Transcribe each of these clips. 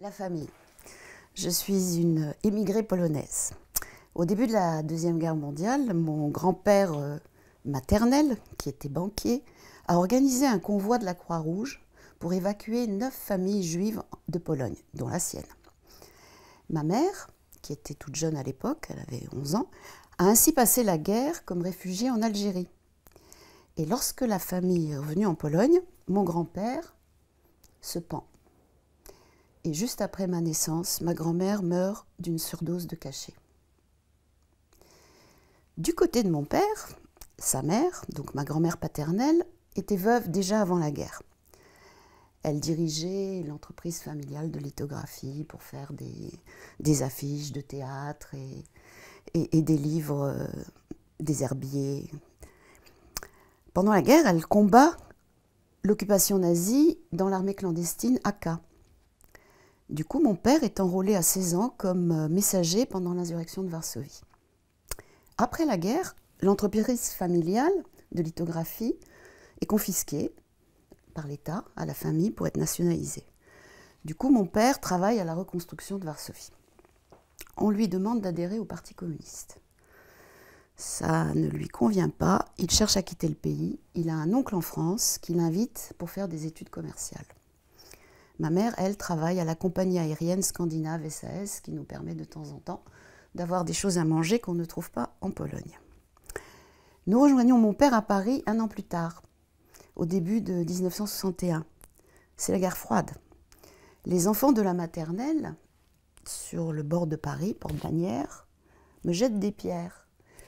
La famille. Je suis une émigrée polonaise. Au début de la Deuxième Guerre mondiale, mon grand-père euh, maternel, qui était banquier, a organisé un convoi de la Croix-Rouge pour évacuer neuf familles juives de Pologne, dont la sienne. Ma mère, qui était toute jeune à l'époque, elle avait 11 ans, a ainsi passé la guerre comme réfugiée en Algérie. Et lorsque la famille est revenue en Pologne, mon grand-père se pend. Et juste après ma naissance, ma grand-mère meurt d'une surdose de cachet. Du côté de mon père, sa mère, donc ma grand-mère paternelle, était veuve déjà avant la guerre. Elle dirigeait l'entreprise familiale de lithographie pour faire des, affiches de théâtre et, des livres, euh, des herbiers. Pendant la guerre, elle combat l'occupation nazie dans l'armée clandestine AK. Du coup, mon père est enrôlé à 16 ans comme euh, messager pendant l'insurrection de Varsovie. Après la guerre, l'entreprise familiale de lithographie est confisquée par l'État à la famille pour être nationalisée. Du coup, mon père travaille à la reconstruction de Varsovie. On lui demande d'adhérer au Parti communiste. Ça ne lui convient pas, il cherche à quitter le pays, il a un oncle en France qui l'invite pour faire des études commerciales. Ma mère, elle, travaille à la compagnie aérienne scandinave SAS qui nous permet de temps en temps d'avoir des choses à manger qu'on ne trouve pas en Pologne. Nous rejoignons mon père à Paris un an plus tard, au début de 1961. C'est la guerre froide. Les enfants de la maternelle, sur le bord de Paris, porte lanières, me jettent des pierres.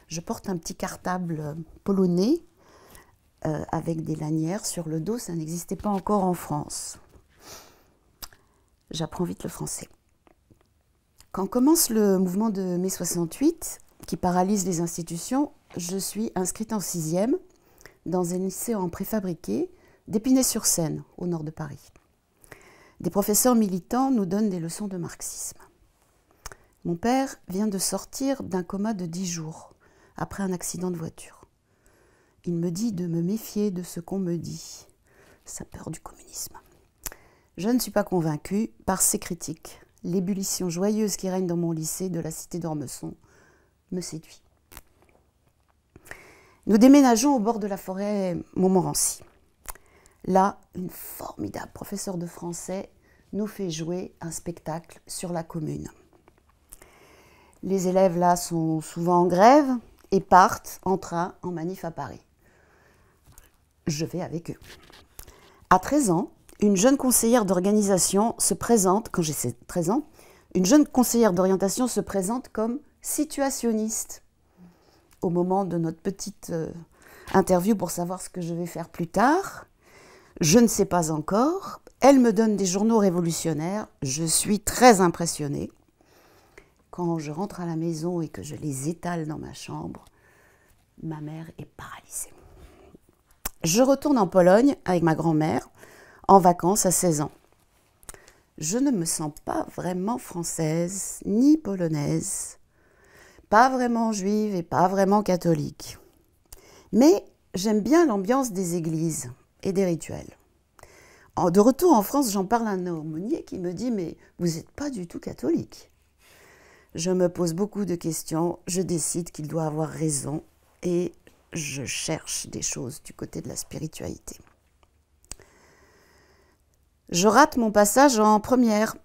Je porte un petit cartable polonais euh, avec des lanières sur le dos, ça n'existait pas encore en France. J'apprends vite le français. Quand commence le mouvement de mai 68, qui paralyse les institutions, je suis inscrite en sixième dans un lycée en préfabriqué d'Épinay-sur-Seine, au nord de Paris. Des professeurs militants nous donnent des leçons de marxisme. Mon père vient de sortir d'un coma de dix jours après un accident de voiture. Il me dit de me méfier de ce qu'on me dit. Sa peur du communisme. Je ne suis pas convaincue par ses critiques l'ébullition joyeuse qui règne dans mon lycée de la cité d'Ormesson me séduit. Nous déménageons au bord de la forêt Montmorency. Là, une formidable professeure de français nous fait jouer un spectacle sur la commune. Les élèves là sont souvent en grève et partent en train en manif à Paris. Je vais avec eux. À 13 ans, une jeune conseillère d'organisation se présente, quand j'ai 13 ans, une jeune conseillère d'orientation se présente comme situationniste au moment de notre petite euh, interview pour savoir ce que je vais faire plus tard. Je ne sais pas encore. Elle me donne des journaux révolutionnaires. Je suis très impressionnée. Quand je rentre à la maison et que je les étale dans ma chambre, ma mère est paralysée. Je retourne en Pologne avec ma grand-mère en vacances à 16 ans. Je ne me sens pas vraiment française ni polonaise, pas vraiment juive et pas vraiment catholique. Mais j'aime bien l'ambiance des églises et des rituels. De retour en France, j'en parle à un aumônier qui me dit Mais vous n'êtes pas du tout catholique. Je me pose beaucoup de questions, je décide qu'il doit avoir raison et je cherche des choses du côté de la spiritualité. Je rate mon passage en première.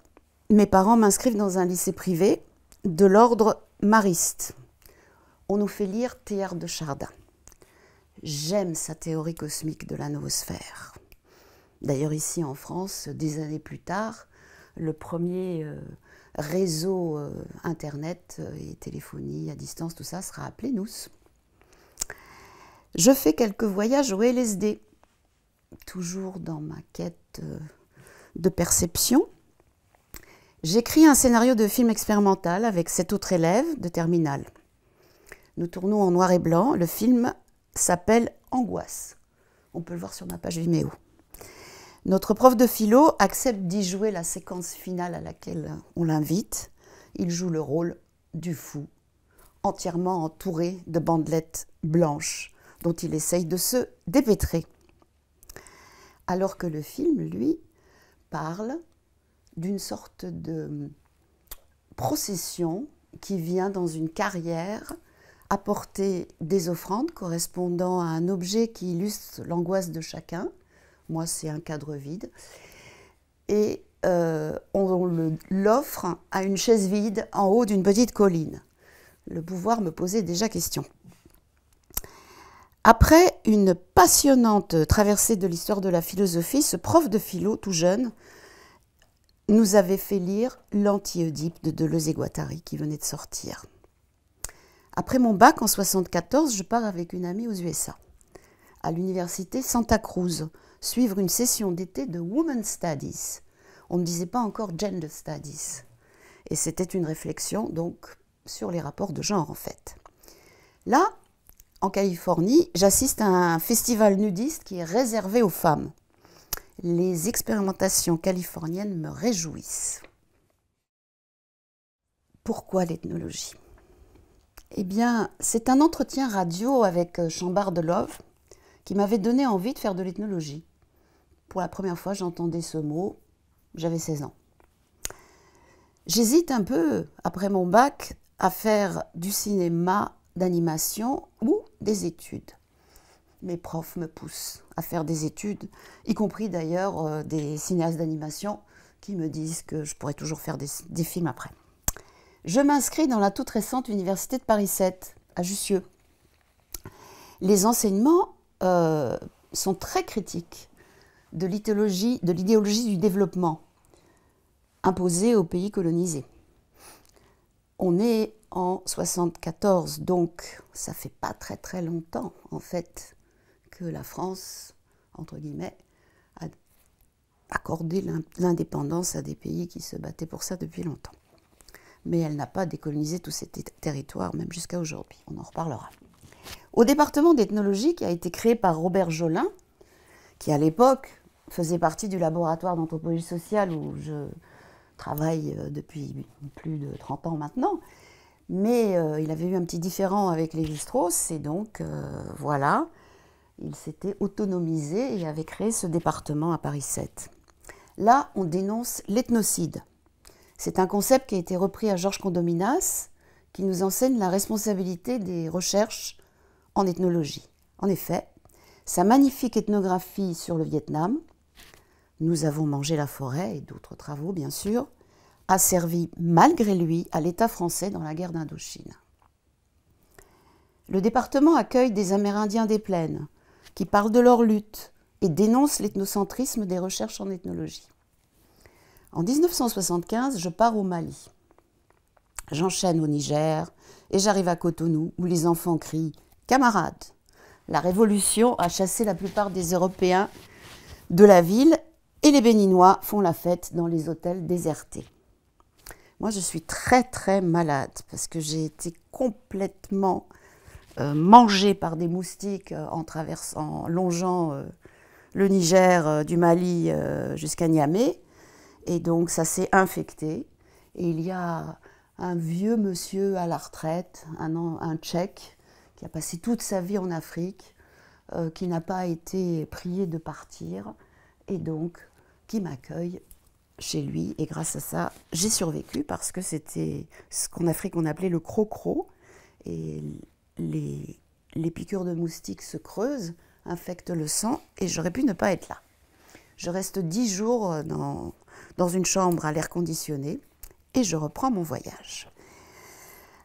Mes parents m'inscrivent dans un lycée privé de l'ordre mariste. On nous fait lire Théard de Chardin. J'aime sa théorie cosmique de la novosphère. D'ailleurs, ici en France, des années plus tard, le premier euh, réseau euh, Internet euh, et téléphonie à distance, tout ça sera appelé nous. Je fais quelques voyages au LSD, toujours dans ma quête de perception. J'écris un scénario de film expérimental avec cet autre élève de terminale. Nous tournons en noir et blanc. Le film s'appelle Angoisse. On peut le voir sur ma page Vimeo. Notre prof de philo accepte d'y jouer la séquence finale à laquelle on l'invite. Il joue le rôle du fou, entièrement entouré de bandelettes blanches dont il essaye de se dépêtrer. Alors que le film, lui, parle d'une sorte de procession qui vient dans une carrière apporter des offrandes correspondant à un objet qui illustre l'angoisse de chacun. Moi, c'est un cadre vide. Et euh, on, l'offre à une chaise vide en haut d'une petite colline. Le pouvoir me posait déjà question. Après une passionnante traversée de l'histoire de la philosophie, ce prof de philo tout jeune nous avait fait lire l'Anti-Oedipe de Deleuze et Guattari qui venait de sortir. Après mon bac en 1974, je pars avec une amie aux USA, à l'université Santa Cruz, suivre une session d'été de Women's Studies. On ne disait pas encore Gender Studies. Et c'était une réflexion donc sur les rapports de genre en fait. Là, en Californie, j'assiste à un festival nudiste qui est réservé aux femmes. Les expérimentations californiennes me réjouissent. Pourquoi l'ethnologie Eh bien, c'est un entretien radio avec euh, Chambard de Love qui m'avait donné envie de faire de l'ethnologie. Pour la première fois, j'entendais ce mot, j'avais 16 ans. J'hésite un peu, après mon bac, à faire du cinéma d'animation ou des études. Mes profs me poussent à faire des études, y compris d'ailleurs euh, des cinéastes d'animation qui me disent que je pourrais toujours faire des, films après. Je m'inscris dans la toute récente Université de Paris 7, à Jussieu. Les enseignements euh, sont très critiques de l'idéologie, de l'idéologie du développement imposée aux pays colonisés. On est en 74. Donc, ça fait pas très très longtemps, en fait, que la France, entre guillemets, a accordé l'indépendance à des pays qui se battaient pour ça depuis longtemps. Mais elle n'a pas décolonisé tous ces territoires, même jusqu'à aujourd'hui. On en reparlera. Au département d'ethnologie, qui a été créé par Robert Jolin, qui à l'époque faisait partie du laboratoire d'anthropologie sociale où je travaille euh, depuis plus de 30 ans maintenant, mais euh, il avait eu un petit différent avec les strauss et donc euh, voilà, il s'était autonomisé et avait créé ce département à Paris 7. Là, on dénonce l'ethnocide. C'est un concept qui a été repris à Georges Condominas qui nous enseigne la responsabilité des recherches en ethnologie. En effet, sa magnifique ethnographie sur le Vietnam, Nous avons mangé la forêt et d'autres travaux bien sûr, a servi malgré lui à l'État français dans la guerre d'Indochine. Le département accueille des Amérindiens des plaines qui parlent de leur lutte et dénoncent l'ethnocentrisme des recherches en ethnologie. En 1975, je pars au Mali. J'enchaîne au Niger et j'arrive à Cotonou où les enfants crient Camarades La révolution a chassé la plupart des Européens de la ville et les Béninois font la fête dans les hôtels désertés. Moi, je suis très très malade parce que j'ai été complètement euh, mangée par des moustiques euh, en traversant, longeant euh, le Niger du Mali jusqu'à Niamey. Et donc, ça s'est infecté. Et il y a un vieux monsieur à la retraite, un, un Tchèque, qui a passé toute sa vie en Afrique, qui n'a pas été prié de partir, et donc qui m'accueille chez lui. Et grâce à ça, j'ai survécu parce que c'était ce qu'en Afrique on appelait le crocro. Et les, les piqûres de moustiques se creusent, infectent le sang et j'aurais pu ne pas être là. Je reste dix jours dans, dans une chambre à l'air conditionné et je reprends mon voyage.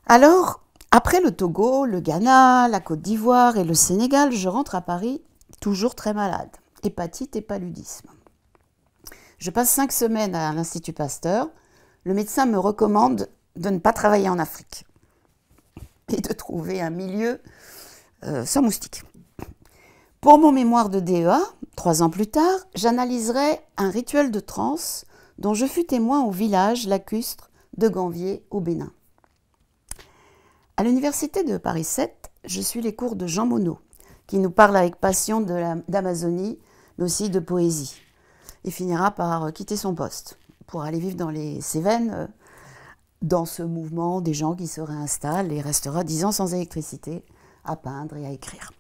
Alors, après le Togo, le Ghana, la Côte d'Ivoire et le Sénégal, je rentre à Paris toujours très malade, hépatite et paludisme. Je passe cinq semaines à l'Institut Pasteur. Le médecin me recommande de ne pas travailler en Afrique et de trouver un milieu euh, sans moustiques. Pour mon mémoire de DEA, trois ans plus tard, j'analyserai un rituel de transe dont je fus témoin au village lacustre de Ganvier au Bénin. À l'université de Paris 7, je suis les cours de Jean Monod, qui nous parle avec passion d'Amazonie, mais aussi de poésie il finira par euh, quitter son poste pour aller vivre dans les Cévennes, euh, dans ce mouvement des gens qui se réinstallent et restera dix ans sans électricité à peindre et à écrire.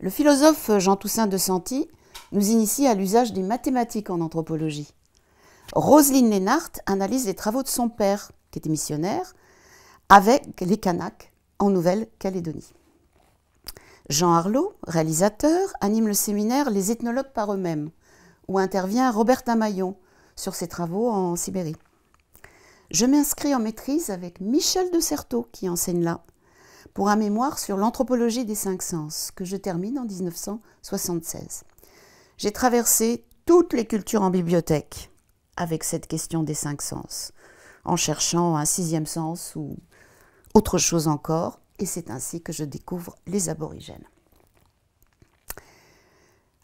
Le philosophe Jean Toussaint de Santi nous initie à l'usage des mathématiques en anthropologie. Roselyne Lénart analyse les travaux de son père, qui était missionnaire, avec les Kanaks en Nouvelle-Calédonie. Jean Harlot, réalisateur, anime le séminaire Les ethnologues par eux-mêmes où intervient Robert Amaillon sur ses travaux en Sibérie. Je m'inscris en maîtrise avec Michel de Certeau, qui enseigne là, pour un mémoire sur l'anthropologie des cinq sens, que je termine en 1976. J'ai traversé toutes les cultures en bibliothèque avec cette question des cinq sens, en cherchant un sixième sens ou autre chose encore, et c'est ainsi que je découvre les aborigènes.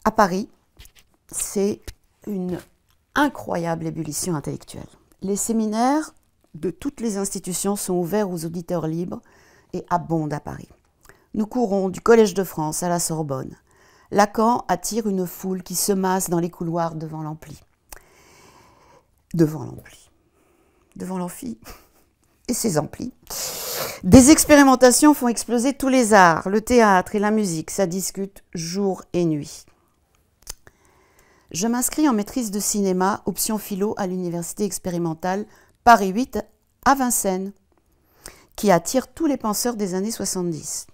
À Paris, c'est une incroyable ébullition intellectuelle. Les séminaires de toutes les institutions sont ouverts aux auditeurs libres et abondent à Paris. Nous courons du Collège de France à la Sorbonne. Lacan attire une foule qui se masse dans les couloirs devant l'ampli. Devant l'ampli. Devant l'amphi. Et ses amplis. Des expérimentations font exploser tous les arts, le théâtre et la musique. Ça discute jour et nuit je m'inscris en maîtrise de cinéma, option philo à l'université expérimentale Paris 8 à Vincennes, qui attire tous les penseurs des années 70.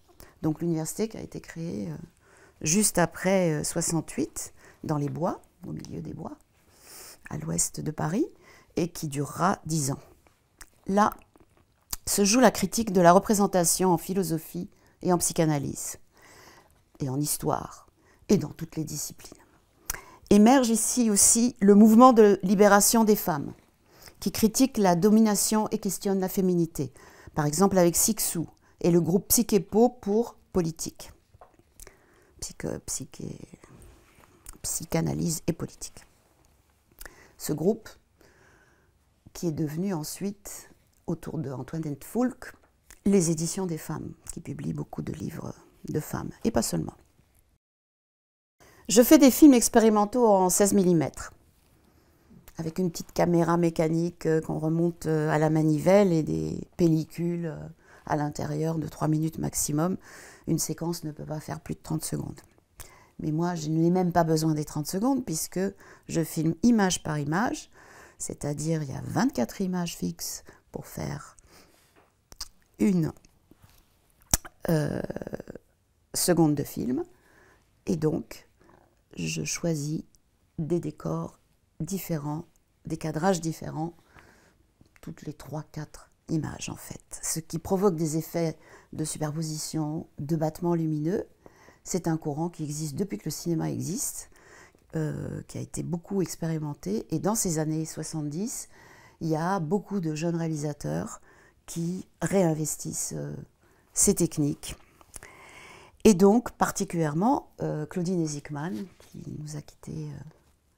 Donc l'université qui a été créée euh, juste après 68, euh, dans les bois, au milieu des bois, à l'ouest de Paris, et qui durera dix ans. Là se joue la critique de la représentation en philosophie et en psychanalyse, et en histoire, et dans toutes les disciplines émerge ici aussi le mouvement de libération des femmes, qui critique la domination et questionne la féminité, par exemple avec Sixou et le groupe Psychépo pour politique. psychanalyse et politique. Ce groupe, qui est devenu ensuite, autour de Antoine les éditions des femmes, qui publient beaucoup de livres de femmes, et pas seulement. Je fais des films expérimentaux en 16 mm, avec une petite caméra mécanique euh, qu'on remonte euh, à la manivelle et des pellicules euh, à l'intérieur de 3 minutes maximum. Une séquence ne peut pas faire plus de 30 secondes. Mais moi, je n'ai même pas besoin des 30 secondes puisque je filme image par image, c'est-à-dire il y a 24 images fixes pour faire une seconde de film. Et donc, je choisis des décors différents, des cadrages différents, toutes les 3-4 images en fait. Ce qui provoque des effets de superposition, de battements lumineux. C'est un courant qui existe depuis que le cinéma existe, euh, qui a été beaucoup expérimenté. Et dans ces années 70, il y a beaucoup de jeunes réalisateurs qui réinvestissent euh, ces techniques. Et donc, particulièrement, euh, Claudine Zikman, qui nous a quittés euh,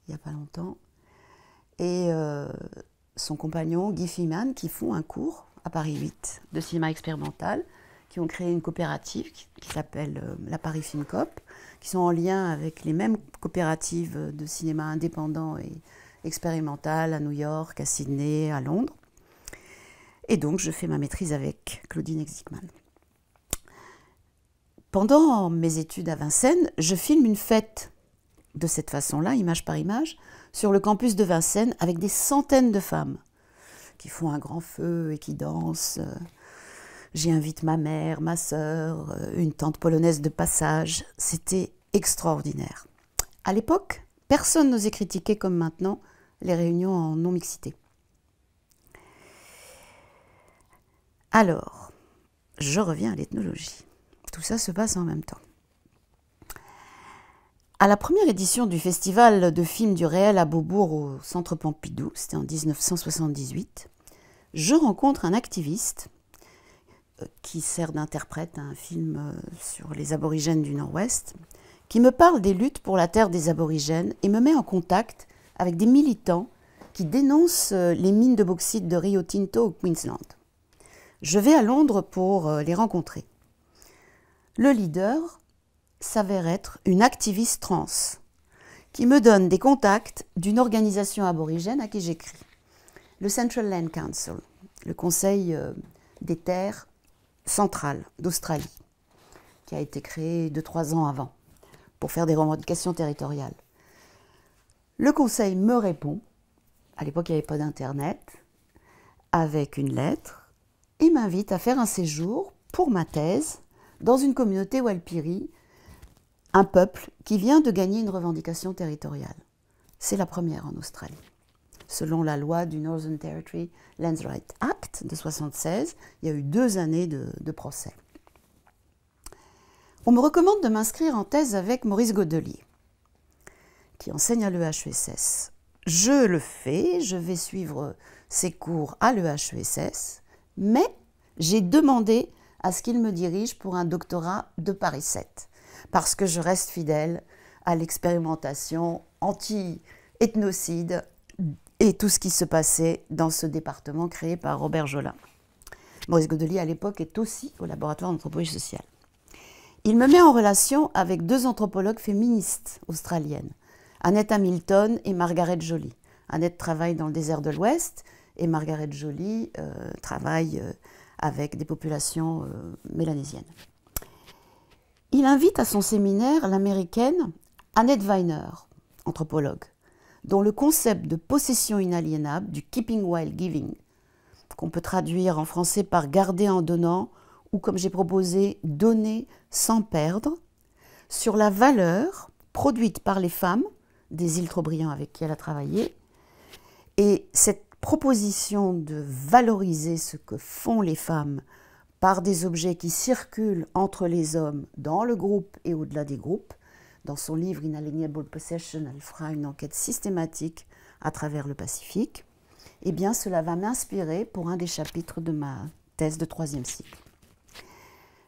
il n'y a pas longtemps, et euh, son compagnon Guy Fiman, qui font un cours à Paris 8 de cinéma expérimental, qui ont créé une coopérative qui, s'appelle la Paris Film qui sont en lien avec les mêmes coopératives de cinéma indépendant et expérimental à New York, à Sydney, à Londres. Et donc, je fais ma maîtrise avec Claudine Exigman. Pendant mes études à Vincennes, je filme une fête de cette façon-là, image par image, sur le campus de Vincennes avec des centaines de femmes qui font un grand feu et qui dansent. J'y invite ma mère, ma sœur, une tante polonaise de passage. C'était extraordinaire. À l'époque, personne n'osait critiquer comme maintenant les réunions en non-mixité. Alors, je reviens à l'ethnologie. Tout ça se passe en même temps. À la première édition du Festival de films du réel à Beaubourg au Centre Pompidou, c'était en 1978, je rencontre un activiste euh, qui sert d'interprète à un film euh, sur les aborigènes du Nord-Ouest, qui me parle des luttes pour la terre des aborigènes et me met en contact avec des militants qui dénoncent euh, les mines de bauxite de Rio Tinto au Queensland. Je vais à Londres pour les rencontrer le leader s'avère être une activiste trans qui me donne des contacts d'une organisation aborigène à qui j'écris, le Central Land Council, le Conseil euh, des terres centrales d'Australie, qui a été créé deux, trois ans avant pour faire des revendications territoriales. Le Conseil me répond, à l'époque il n'y avait pas d'Internet, avec une lettre et m'invite à faire un séjour pour ma thèse dans une communauté Walpiri, un peuple qui vient de gagner une revendication territoriale. C'est la première en Australie. Selon la loi du Northern Territory Lands Right Act de 1976, il y a eu deux années de, de procès. On me recommande de m'inscrire en thèse avec Maurice Godelier, qui enseigne à l'EHESS. Je le fais, je vais suivre ses cours à l'EHESS, mais j'ai demandé à ce qu'il me dirige pour un doctorat de Paris 7, parce que je reste fidèle à l'expérimentation anti-ethnocide et tout ce qui se passait dans ce département créé par Robert Jolin. Maurice Godelier, à l'époque, est aussi au laboratoire d'anthropologie sociale. Il me met en relation avec deux anthropologues féministes australiennes, Annette Hamilton et Margaret Jolie. Annette travaille dans le désert de l'Ouest et Margaret Jolie euh, travaille euh, avec des populations euh, mélanésiennes. Il invite à son séminaire l'américaine Annette Weiner, anthropologue, dont le concept de possession inaliénable, du keeping while giving, qu'on peut traduire en français par garder en donnant, ou comme j'ai proposé, donner sans perdre, sur la valeur produite par les femmes des îles Trobriand avec qui elle a travaillé. Et cette proposition de valoriser ce que font les femmes par des objets qui circulent entre les hommes dans le groupe et au-delà des groupes. Dans son livre Inalienable Possession, elle fera une enquête systématique à travers le Pacifique. Eh bien, cela va m'inspirer pour un des chapitres de ma thèse de troisième cycle.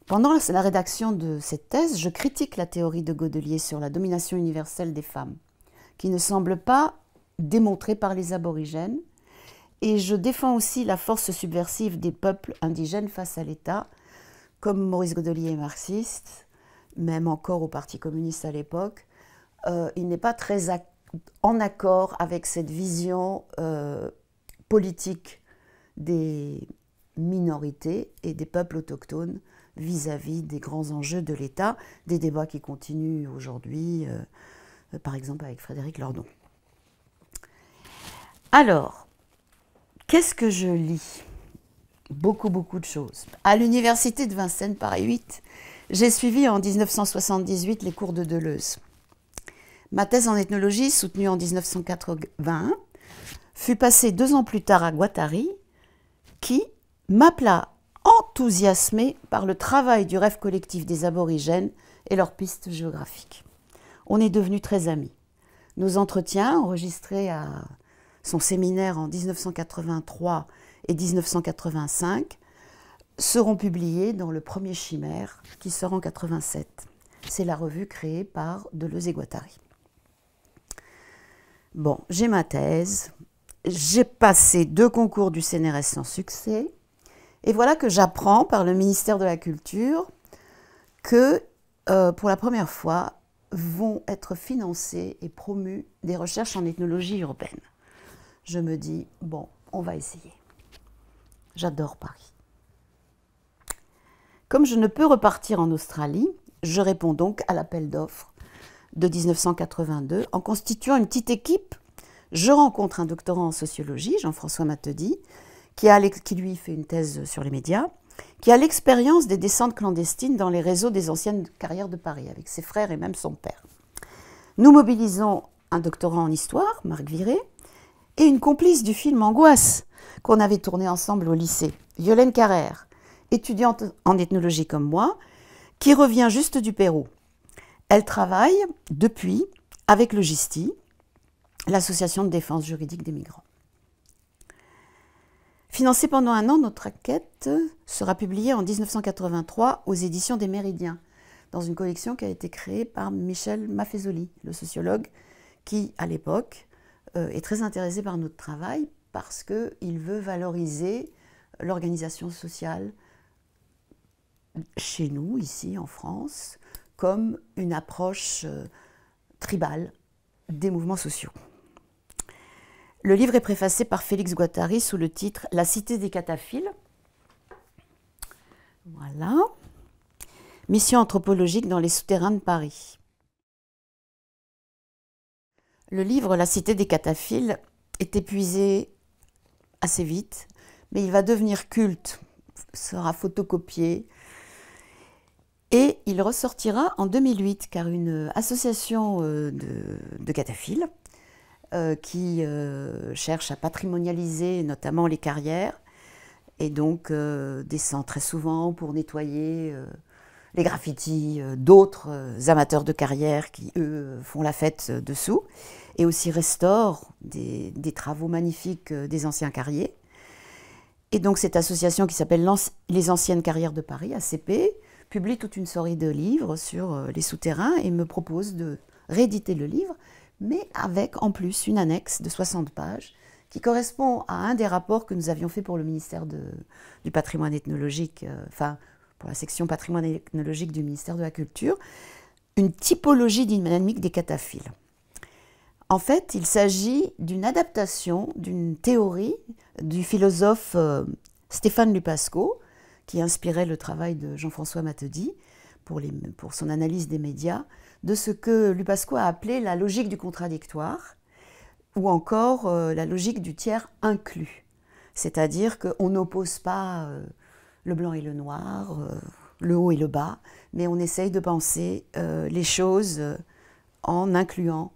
Pendant la rédaction de cette thèse, je critique la théorie de Godelier sur la domination universelle des femmes, qui ne semble pas démontrée par les aborigènes, et je défends aussi la force subversive des peuples indigènes face à l'État, comme Maurice Godelier est marxiste, même encore au Parti communiste à l'époque. Euh, il n'est pas très en accord avec cette vision euh, politique des minorités et des peuples autochtones vis-à-vis des grands enjeux de l'État, des débats qui continuent aujourd'hui, euh, par exemple avec Frédéric Lordon. Alors, Qu'est-ce que je lis Beaucoup, beaucoup de choses. À l'université de Vincennes, Paris 8, j'ai suivi en 1978 les cours de Deleuze. Ma thèse en ethnologie, soutenue en 1981, fut passée deux ans plus tard à Guattari, qui m'appela enthousiasmée par le travail du rêve collectif des aborigènes et leurs pistes géographiques. On est devenus très amis. Nos entretiens, enregistrés à son séminaire en 1983 et 1985, seront publiés dans le premier Chimère qui sort en 87. C'est la revue créée par Deleuze et Guattari. Bon, j'ai ma thèse, j'ai passé deux concours du CNRS sans succès, et voilà que j'apprends par le ministère de la Culture que euh, pour la première fois vont être financées et promues des recherches en ethnologie urbaine je me dis, bon, on va essayer. J'adore Paris. Comme je ne peux repartir en Australie, je réponds donc à l'appel d'offres de 1982 en constituant une petite équipe. Je rencontre un doctorant en sociologie, Jean-François Matedi, qui, qui lui fait une thèse sur les médias, qui a l'expérience des descentes clandestines dans les réseaux des anciennes carrières de Paris, avec ses frères et même son père. Nous mobilisons un doctorant en histoire, Marc Viré, et une complice du film Angoisse qu'on avait tourné ensemble au lycée, Yolaine Carrère, étudiante en ethnologie comme moi, qui revient juste du Pérou. Elle travaille depuis avec le l'association de défense juridique des migrants. Financée pendant un an, notre enquête sera publiée en 1983 aux éditions des Méridiens, dans une collection qui a été créée par Michel Maffezoli, le sociologue, qui, à l'époque, euh, est très intéressé par notre travail parce qu'il veut valoriser l'organisation sociale chez nous, ici en France, comme une approche euh, tribale des mouvements sociaux. Le livre est préfacé par Félix Guattari sous le titre La cité des cataphiles. Voilà. Mission anthropologique dans les souterrains de Paris. Le livre La Cité des cataphiles est épuisé assez vite, mais il va devenir culte, sera photocopié. Et il ressortira en 2008, car une association euh, de, cataphiles, euh, qui euh, cherche à patrimonialiser notamment les carrières, et donc descend très souvent pour nettoyer les graffitis euh, d'autres euh, amateurs de carrière qui, eux, font la fête euh, dessous, et aussi restaurent des, travaux magnifiques des anciens carriers. Et donc cette association qui s'appelle Les Anciennes Carrières de Paris, ACP, publie toute une série de livres sur les souterrains et me propose de rééditer le livre, mais avec en plus une annexe de 60 pages qui correspond à un des rapports que nous avions fait pour le ministère du patrimoine ethnologique, pour la section patrimoine technologique du ministère de la Culture, une typologie dynamique des cataphiles. En fait, il s'agit d'une adaptation d'une théorie du philosophe euh, Stéphane Lupasco, qui inspirait le travail de Jean-François Matedi pour, son analyse des médias, de ce que Lupasco a appelé la logique du contradictoire ou encore euh, la logique du tiers inclus. C'est-à-dire qu'on n'oppose pas euh, le blanc et le noir, euh, le haut et le bas, mais on essaye de penser euh, les choses euh, en incluant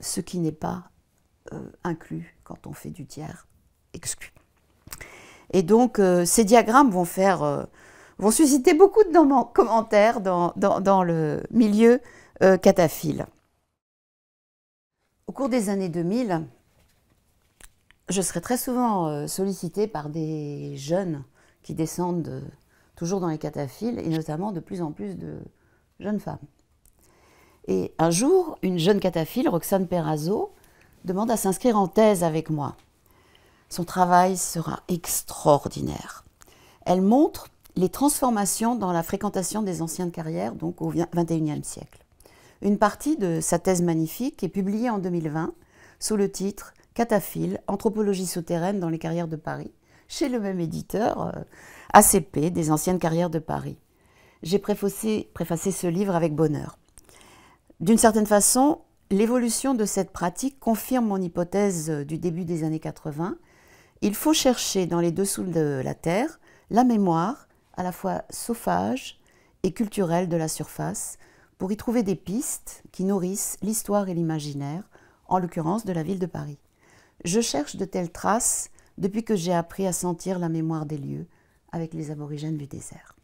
ce qui n'est pas inclus quand on fait du tiers exclu. Et donc, ces diagrammes vont faire vont susciter beaucoup de commentaires dans, le milieu cataphile. Au cours des années 2000, je serai très souvent euh, sollicitée par des jeunes qui descendent toujours dans les cataphiles et notamment de plus en plus de jeunes femmes. Et un jour, une jeune cataphile, Roxane Perrazzo, demande à s'inscrire en thèse avec moi. Son travail sera extraordinaire. Elle montre les transformations dans la fréquentation des anciennes carrières, donc au XXIe siècle. Une partie de sa thèse magnifique est publiée en 2020 sous le titre Cataphile, Anthropologie souterraine dans les carrières de Paris, chez le même éditeur, euh, ACP, des anciennes carrières de Paris. J'ai préfacé, ce livre avec bonheur. D'une certaine façon, l'évolution de cette pratique confirme mon hypothèse euh, du début des années 80. Il faut chercher dans les dessous de la Terre la mémoire, à la fois sauvage et culturelle de la surface, pour y trouver des pistes qui nourrissent l'histoire et l'imaginaire, en l'occurrence de la ville de Paris. Je cherche de telles traces depuis que j'ai appris à sentir la mémoire des lieux avec les aborigènes du désert.